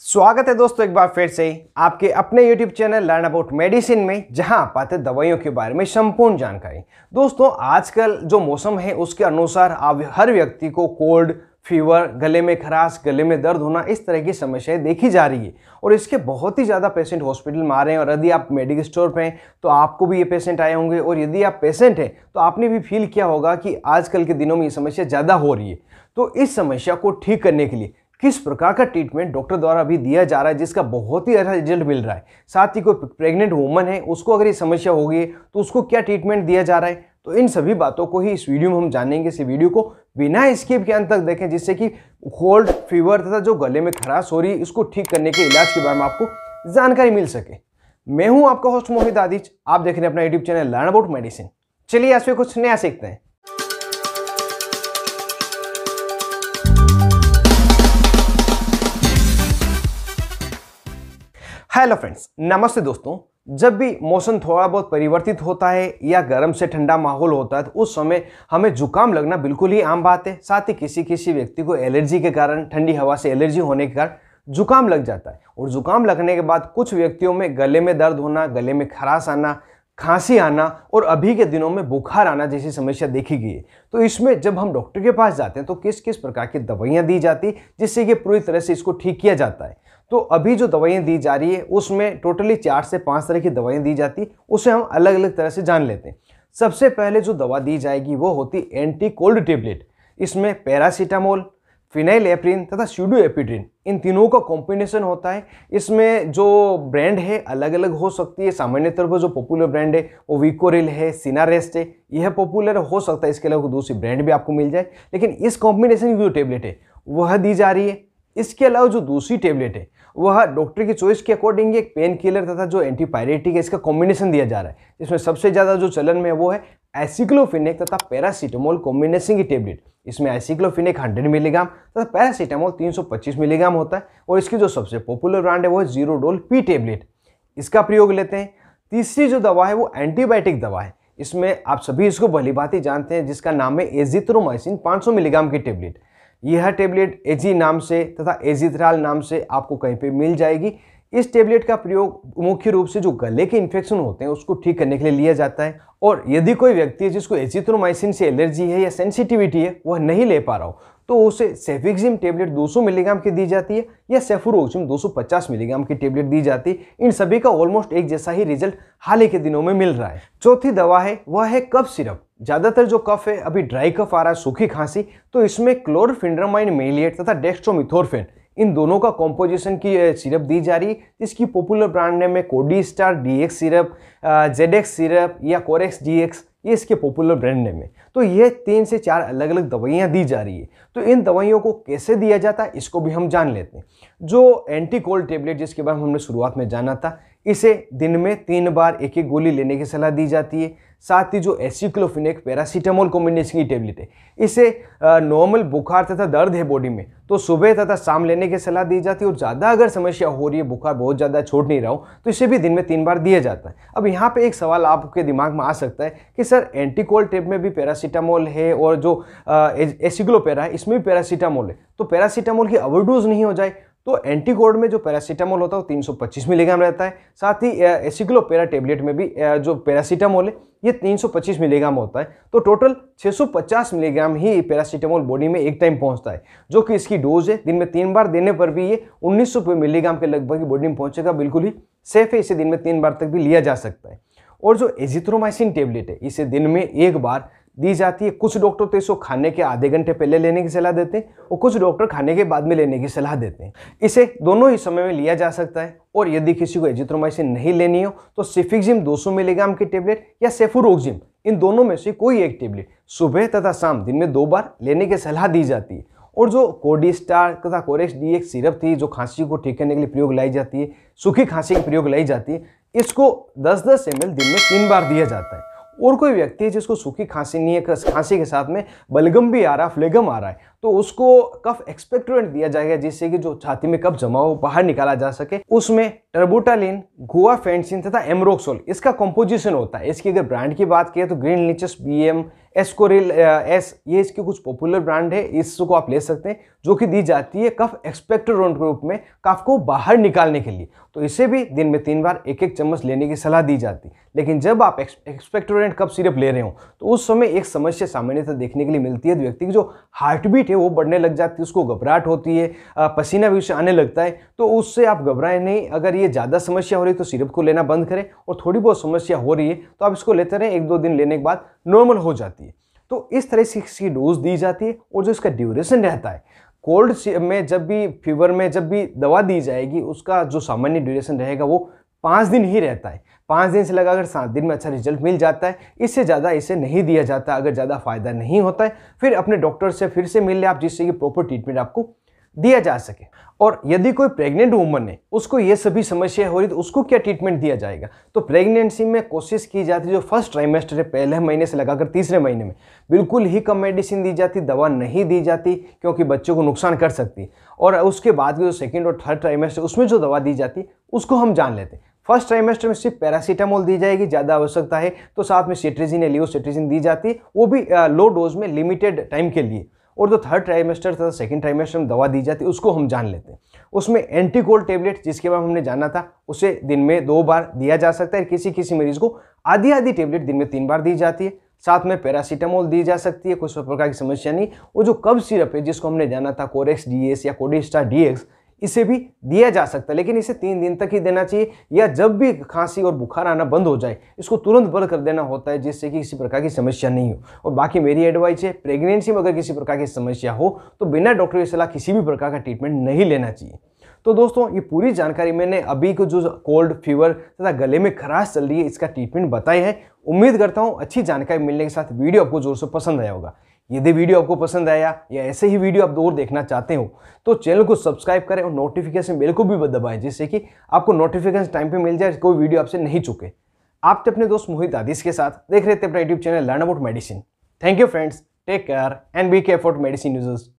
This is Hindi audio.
स्वागत है दोस्तों एक बार फिर से आपके अपने YouTube channel learn about medicine में जहां आप आते दवाइयों के बारे में संपूर्ण जानकारी दोस्तों आजकल जो मौसम है उसके अनुसार आप हर व्यक्ति को कोल्ड फीवर गले में खराश गले में दर्द होना इस तरह की समस्याएं देखी जा रही है और इसके बहुत ही ज़्यादा पेशेंट हॉस्पिटल में आ रहे हैं और यदि आप मेडिकल स्टोर पे हैं तो आपको भी ये पेशेंट आए होंगे और यदि आप पेशेंट हैं तो आपने भी फील किया होगा कि आजकल के दिनों में ये समस्या ज़्यादा हो रही है तो इस समस्या को ठीक करने के लिए किस प्रकार का ट्रीटमेंट डॉक्टर द्वारा अभी दिया जा रहा है जिसका बहुत ही अच्छा रिजल्ट मिल रहा है साथ ही कोई प्रेग्नेंट वुमन है उसको अगर ये समस्या होगी तो उसको क्या ट्रीटमेंट दिया जा रहा है तो इन सभी बातों को ही इस वीडियो में हम जानेंगे इस वीडियो को बिना स्किप के अंत तक देखें जिससे कि कोल्ड फीवर तथा जो गले में खराश हो रही है इसको ठीक करने के इलाज के बारे में आपको जानकारी मिल सके मैं हूं आपका होस्ट मोहित आदिच आप देख रहे हैं अपना YouTube channel learn about medicine चलिए आज फिर कुछ नया सीखते हैं हेलो फ्रेंड्स नमस्ते दोस्तों जब भी मौसम थोड़ा बहुत परिवर्तित होता है या गर्म से ठंडा माहौल होता है तो उस समय हमें जुकाम लगना बिल्कुल ही आम बात है साथ ही किसी किसी व्यक्ति को एलर्जी के कारण ठंडी हवा से एलर्जी होने के कारण जुकाम लग जाता है और जुकाम लगने के बाद कुछ व्यक्तियों में गले में दर्द होना गले में खराश आना खांसी आना और अभी के दिनों में बुखार आना जैसी समस्या देखी गई है तो इसमें जब हम डॉक्टर के पास जाते हैं तो किस किस प्रकार की दवाइयाँ दी जाती जिससे कि पूरी तरह से इसको ठीक किया जाता है तो अभी जो दवाइयाँ दी जा रही है उसमें टोटली चार से पाँच तरह की दवाइयाँ दी जाती उसे हम अलग अलग तरह से जान लेते हैं सबसे पहले जो दवा दी जाएगी वो होती एंटी कोल्ड टेबलेट इसमें पैरासीटामोल फिनाइल एप्रिन तथा स्यूडो एपिड्रिन इन तीनों का कॉम्बिनेशन होता है इसमें जो ब्रांड है अलग अलग हो सकती है सामान्य तौर पर जो पॉपुलर ब्रांड है वो विकोरिल है सिनारेस्ट है यह पॉपुलर हो सकता है इसके अलावा दूसरी ब्रांड भी आपको मिल जाए लेकिन इस कॉम्बिनेशन की जो टेबलेट है वह दी जा रही है इसके अलावा जो दूसरी टेबलेट है वह डॉक्टर की चॉइस के अकॉर्डिंग एक पेन किलर तथा जो एंटीपायरेटिक है इसका कॉम्बिनेशन दिया जा रहा है इसमें सबसे ज़्यादा जो चलन में वो है एसिक्लोफिनेक तथा पैरासीटामोल कॉम्बिनेशन की टेबलेट इसमें एसिक्लोफिनेक 100 मिलीग्राम तथा पैरासीटामोल 325 मिलीग्राम होता है और इसकी जो सबसे पॉपुलर ब्रांड है वो है जीरो डोल पी टेबलेट इसका प्रयोग लेते हैं तीसरी जो दवा है वो एंटीबायोटिक दवा है इसमें आप सभी इसको भली भांति जानते हैं जिसका नाम है एजिथ्रोमाइसिन पाँच मिलीग्राम की टेबलेट यह टेबलेट एजी नाम से तथा एजिथ्राल नाम से आपको कहीं पे मिल जाएगी इस टेबलेट का प्रयोग मुख्य रूप से जो गले के इन्फेक्शन होते हैं उसको ठीक करने के लिए लिया जाता है और यदि कोई व्यक्ति है जिसको एजिथ्रोमाइसिन से एलर्जी है या सेंसिटिविटी है वह नहीं ले पा रहा हो तो उसे सेफिक्जिम टेबलेट 200 मिलीग्राम की दी जाती है या सेफुरोक्सिम 250 मिलीग्राम की टेबलेट दी जाती है इन सभी का ऑलमोस्ट एक जैसा ही रिजल्ट हाल ही के दिनों में मिल रहा है चौथी दवा है वह है कफ सिरप ज़्यादातर जो कफ है अभी ड्राई कफ आ रहा है सूखी खांसी तो इसमें क्लोरफिंड्रामाइन मेलिएट तथा डेक्स्ट्रोमिथोरफेन इन दोनों का कॉम्पोजिशन की सिरप दी जा रही जिसकी पॉपुलर ब्रांड नेम है Codistar D X syrup Zedex syrup या कोरेक्स डी एक्स ये इसके पॉपुलर ब्रांड नेम है तो ये तीन से चार अलग अलग दवाइयाँ दी जा रही है तो इन दवाइयों को कैसे दिया जाता है इसको भी हम जान लेते हैं जो एंटी कोल्ड टेबलेट जिसके बारे में हमने शुरुआत में जाना था इसे दिन में तीन बार एक एक गोली लेने की सलाह दी जाती है साथ ही जो एसिक्लोफिनेक पैरासीटामोल कॉम्बिनेशन की टेबलेट है इसे नॉर्मल बुखार तथा दर्द है बॉडी में तो सुबह तथा शाम लेने की सलाह दी जाती है और ज़्यादा अगर समस्या हो रही है बुखार बहुत ज़्यादा छोड़ नहीं रहा हो तो इसे भी दिन में तीन बार दिया जाता है अब यहाँ पे एक सवाल आपके दिमाग में आ सकता है कि सर एंटीकोल टेप में भी पैरासीटामोल है और जो एसिक्लोपेरा है इसमें भी पैरासीटामोल है तो पैरासीटामोल की ओवरडोज नहीं हो जाए तो एंटीकोड में जो पैरासीटामोल होता है वो पच्चीस मिलीग्राम रहता है साथ ही एसिक्लोपेरा टेबलेट में भी जो पैरासीटामोल है ये 325 मिलीग्राम होता है तो टोटल 650 मिलीग्राम ही पैरासीटामोल बॉडी में एक टाइम पहुंचता है जो कि इसकी डोज है दिन में तीन बार देने पर भी ये सौ मिलीग्राम के लगभग बॉडी में पहुँचेगा बिल्कुल ही सेफ है इसे दिन में तीन बार तक भी लिया जा सकता है और जो एजिथ्रोमाइसिन टेबलेट है इसे दिन में एक बार दी जाती है कुछ डॉक्टर तो इसको खाने के आधे घंटे पहले लेने की सलाह देते हैं और कुछ डॉक्टर खाने के बाद में लेने की सलाह देते हैं इसे दोनों ही समय में लिया जा सकता है और यदि किसी को एजिथ्रोमाइसिन नहीं लेनी हो तो सिफिक्जिम 200 मिलीग्राम की टेबलेट या सेफोरोक्जिम इन दोनों में से कोई एक टेबलेट सुबह तथा शाम दिन में दो बार लेने की सलाह दी जाती है और जो कोडी स्टार तथा कोरेक्स डी एक सिरप थी जो खांसी को ठीक करने के लिए प्रयोग लाई जाती है सूखी खांसी के प्रयोग लाई जाती है इसको 10-10 एम दिन में तीन बार दिया जाता है और कोई व्यक्ति है जिसको सूखी खांसी नहीं है खांसी के साथ में बलगम भी आ रहा है फ्लेगम आ रहा है तो उसको कफ एक्सपेक्टोरेंट दिया जाएगा जिससे कि जो छाती में कफ जमा हो बाहर निकाला जा सके उसमें टर्बोटालिन गोवा फेंसिन तथा एमरोक्सोल इसका कॉम्पोजिशन होता है इसकी अगर ब्रांड की बात करें तो Grilinctus B M Ascoril S ये इसके कुछ पॉपुलर ब्रांड है इसको आप ले सकते हैं जो कि दी जाती है कफ एक्सपेक्टोरेंट के रूप में कफ को बाहर निकालने के लिए तो इसे भी दिन में तीन बार एक एक चम्मच लेने की सलाह दी जाती है लेकिन जब आप एक्सपेक्टोरेंट कफ सिरप ले रहे हो तो उस समय एक समस्या सामान्यतः देखने के लिए मिलती है तो व्यक्ति की जो हार्ट बीट है वो बढ़ने लग जाती है उसको घबराहट होती है पसीना भी उसे आने लगता है तो उससे आप घबराएं नहीं अगर ये ज़्यादा समस्या हो रही है तो सिरप को लेना बंद करें और थोड़ी बहुत समस्या हो रही है तो आप इसको लेते रहें एक दो दिन लेने के बाद नॉर्मल हो जाती है तो इस तरह से इसकी डोज दी जाती है और जो इसका ड्यूरेशन रहता है कोल्ड में जब भी फीवर में जब भी दवा दी जाएगी उसका जो सामान्य ड्यूरेशन रहेगा वो पाँच दिन ही रहता है पाँच दिन से लगा अगर सात दिन में अच्छा रिजल्ट मिल जाता है इससे ज़्यादा इसे नहीं दिया जाता अगर ज़्यादा फ़ायदा नहीं होता है फिर अपने डॉक्टर से फिर से मिल लें आप जिससे कि प्रॉपर ट्रीटमेंट आपको दिया जा सके और यदि कोई प्रेग्नेंट वुमन है उसको ये सभी समस्याएं हो रही तो उसको क्या ट्रीटमेंट दिया जाएगा तो प्रेगनेंसी में कोशिश की जाती जो फर्स्ट ट्राइमेस्टर है पहले महीने से लगाकर तीसरे महीने में बिल्कुल ही कम मेडिसिन दी जाती दवा नहीं दी जाती क्योंकि बच्चों को नुकसान कर सकती और उसके बाद जो सेकेंड और थर्ड ट्राइमेस्टर उसमें जो दवा दी जाती उसको हम जान लेते हैं फर्स्ट ट्राइमेस्टर में सिर्फ पैरासीटामोल दी जाएगी ज़्यादा आवश्यकता है तो साथ में सिट्रीजिन या लियोसिट्रीजिन दी जाती है वो भी लो डोज में लिमिटेड टाइम के लिए और जो तो थर्ड ट्राइमेस्टर था सेकंड ट्राइमेस्टर में दवा दी जाती है उसको हम जान लेते हैं उसमें एंटीकोल्ड टेबलेट जिसके बारे में हमने जाना था उसे दिन में दो बार दिया जा सकता है किसी किसी मरीज को आधी आधी टेबलेट दिन में तीन बार दी जाती है साथ में पैरासीटामोल दी जा सकती है कुछ प्रकार की समस्या नहीं वो जो कब सिरप है जिसको हमने जाना था कोरेक्स डीएस या कोडिस्टा डीएक्स इसे भी दिया जा सकता है लेकिन इसे तीन दिन तक ही देना चाहिए या जब भी खांसी और बुखार आना बंद हो जाए इसको तुरंत बंद कर देना होता है जिससे कि किसी प्रकार की समस्या नहीं हो और बाकी मेरी एडवाइस है प्रेगनेंसी में अगर किसी प्रकार की समस्या हो तो बिना डॉक्टर की सलाह किसी भी प्रकार का ट्रीटमेंट नहीं लेना चाहिए तो दोस्तों ये पूरी जानकारी मैंने अभी को जो कोल्ड फीवर तथा गले में खराश चल रही है इसका ट्रीटमेंट बताया है उम्मीद करता हूँ अच्छी जानकारी मिलने के साथ वीडियो आपको जोर से पसंद आया होगा यदि वीडियो आपको पसंद आया या ऐसे ही वीडियो आप और देखना चाहते हो तो चैनल को सब्सक्राइब करें और नोटिफिकेशन बेल को भी दबाएं जिससे कि आपको नोटिफिकेशन टाइम पे मिल जाए कोई वीडियो आपसे नहीं चुके आप तो अपने दोस्त मोहित आदिश के साथ देख रहे थे अपना YouTube channel learn about medicine thank you friends take care and be care for medicine users